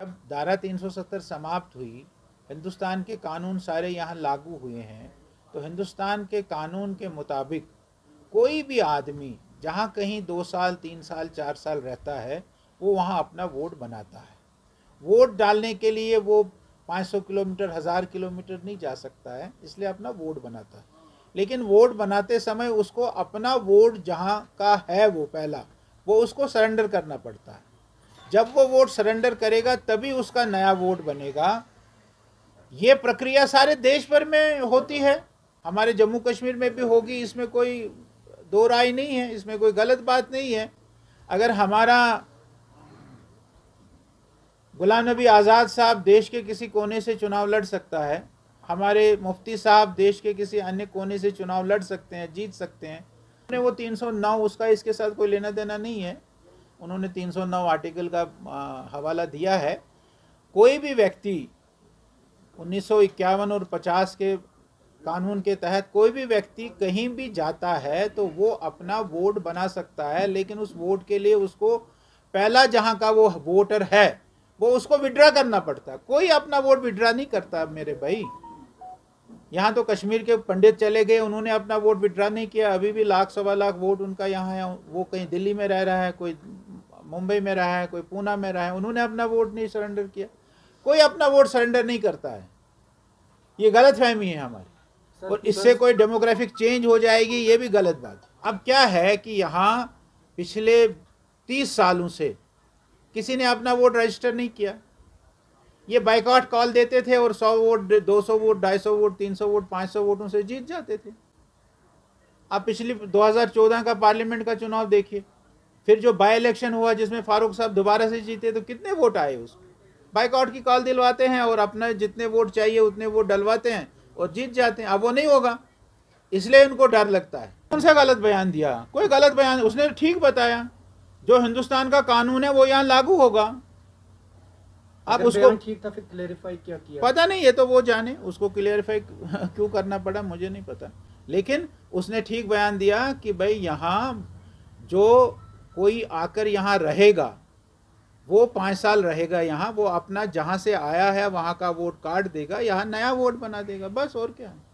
जब धारा 370 समाप्त हुई हिंदुस्तान के कानून सारे यहाँ लागू हुए हैं तो हिंदुस्तान के कानून के मुताबिक कोई भी आदमी जहाँ कहीं दो साल तीन साल चार साल रहता है वो वहाँ अपना वोट बनाता है वोट डालने के लिए वो 500 किलोमीटर हज़ार किलोमीटर नहीं जा सकता है इसलिए अपना वोट बनाता है लेकिन वोट बनाते समय उसको अपना वोट जहाँ का है वो पहला वो उसको सरेंडर करना पड़ता है जब वो वोट सरेंडर करेगा तभी उसका नया वोट बनेगा ये प्रक्रिया सारे देश भर में होती है हमारे जम्मू कश्मीर में भी होगी इसमें कोई दो राय नहीं है इसमें कोई गलत बात नहीं है अगर हमारा गुलाम नबी आज़ाद साहब देश के किसी कोने से चुनाव लड़ सकता है हमारे मुफ्ती साहब देश के किसी अन्य कोने से चुनाव लड़ सकते हैं जीत सकते हैं वो 309 उसका इसके साथ कोई लेना देना नहीं है उन्होंने 309 आर्टिकल का हवाला दिया है कोई भी व्यक्ति उन्नीस और 50 के कानून के तहत कोई भी व्यक्ति कहीं भी जाता है तो वो अपना वोट बना सकता है लेकिन उस वोट के लिए उसको पहला जहाँ का वो वोटर है वो उसको विड्रा करना पड़ता है कोई अपना वोट विड्रा नहीं करता मेरे भाई यहाँ तो कश्मीर के पंडित चले गए उन्होंने अपना वोट विड्रा नहीं किया अभी भी लाख सवा लाख वोट उनका यहाँ है वो कहीं दिल्ली में रह रहा है कोई मुंबई में रहा है कोई पूना में रहा है उन्होंने अपना वोट नहीं सरेंडर किया कोई अपना वोट सरेंडर नहीं करता है ये गलत फहमी है हमारी और इससे कोई डेमोग्राफिक चेंज हो जाएगी ये भी गलत बात अब क्या है कि यहाँ पिछले तीस सालों से किसी ने अपना वोट रजिस्टर नहीं किया ये बाइकआउट कॉल देते थे और सौ वोट दो सौ वोट ढाई सौ वोट तीन सौ वोट पाँच सौ वोटों से जीत जाते थे आप पिछली 2014 का पार्लियामेंट का चुनाव देखिए फिर जो बाई इलेक्शन हुआ जिसमें फारूक साहब दोबारा से जीते तो कितने वोट आए उसको बाइकआउट की कॉल दिलवाते हैं और अपना जितने वोट चाहिए उतने वोट डलवाते हैं और जीत जाते हैं अब वो नहीं होगा इसलिए उनको डर लगता है कौन सा गलत बयान दिया कोई गलत बयान उसने ठीक बताया जो हिंदुस्तान का कानून है वो यहाँ लागू होगा आप उसको ठीक था फिर क्लेरिफाई क्या किया पता नहीं ये तो वो जाने उसको क्लेरिफाई क्यों करना पड़ा मुझे नहीं पता लेकिन उसने ठीक बयान दिया कि भाई यहाँ जो कोई आकर यहाँ रहेगा वो पाँच साल रहेगा यहाँ वो अपना जहाँ से आया है वहाँ का वोट काट देगा यहाँ नया वोट बना देगा बस और क्या है